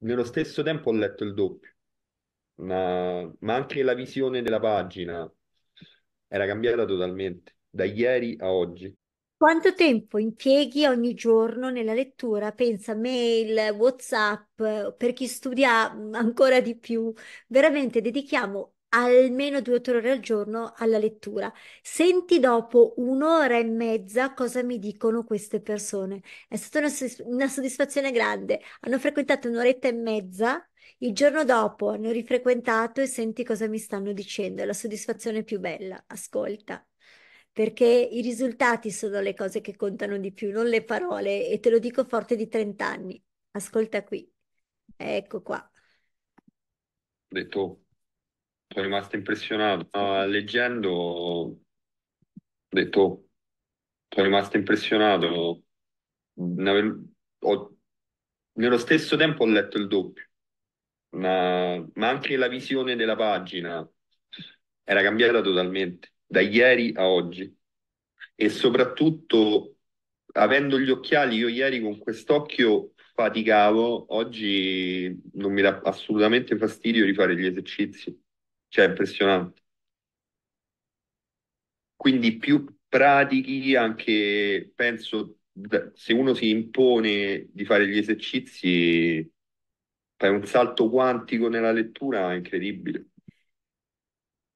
nello stesso tempo ho letto il doppio, ma, ma anche la visione della pagina era cambiata totalmente, da ieri a oggi. Quanto tempo impieghi ogni giorno nella lettura? Pensa mail, WhatsApp, per chi studia ancora di più. Veramente dedichiamo almeno due o tre ore al giorno alla lettura. Senti dopo un'ora e mezza cosa mi dicono queste persone. È stata una, una soddisfazione grande. Hanno frequentato un'oretta e mezza, il giorno dopo hanno rifrequentato e senti cosa mi stanno dicendo. È la soddisfazione più bella. Ascolta. Perché i risultati sono le cose che contano di più, non le parole, e te lo dico forte di 30 anni. Ascolta qui. Ecco qua. Detto rimasto impressionato. No, leggendo ho detto, sono rimasto impressionato. Ne- ho- nello stesso tempo ho letto il doppio, ma, ma anche la visione della pagina era cambiata totalmente, da ieri a oggi. E soprattutto, avendo gli occhiali, io ieri con quest'occhio faticavo, oggi non mi dà assolutamente fastidio rifare gli esercizi. Cioè, impressionante. Quindi più pratichi anche, penso, d- se uno si impone di fare gli esercizi, fai un salto quantico nella lettura incredibile.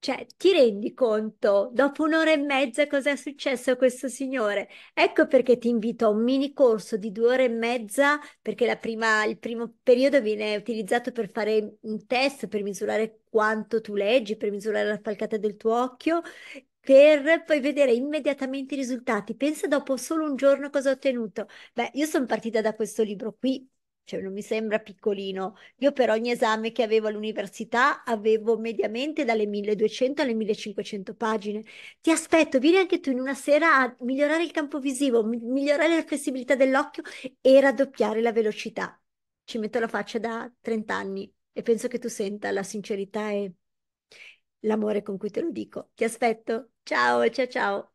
Cioè, ti rendi conto, dopo un'ora e mezza, cosa è successo a questo signore? Ecco perché ti invito a un mini corso di due ore e mezza, perché prima, il primo periodo viene utilizzato per fare un test, per misurare quanto tu leggi, per misurare la falcata del tuo occhio, per poi vedere immediatamente i risultati. Pensa dopo solo un giorno cosa ho ottenuto. Beh, io sono partita da questo libro qui cioè non mi sembra piccolino. Io per ogni esame che avevo all'università avevo mediamente dalle 1200 alle 1500 pagine. Ti aspetto, vieni anche tu in una sera a migliorare il campo visivo, migliorare la flessibilità dell'occhio e raddoppiare la velocità. Ci metto la faccia da 30 anni e penso che tu senta la sincerità e l'amore con cui te lo dico. Ti aspetto. Ciao, ciao, ciao.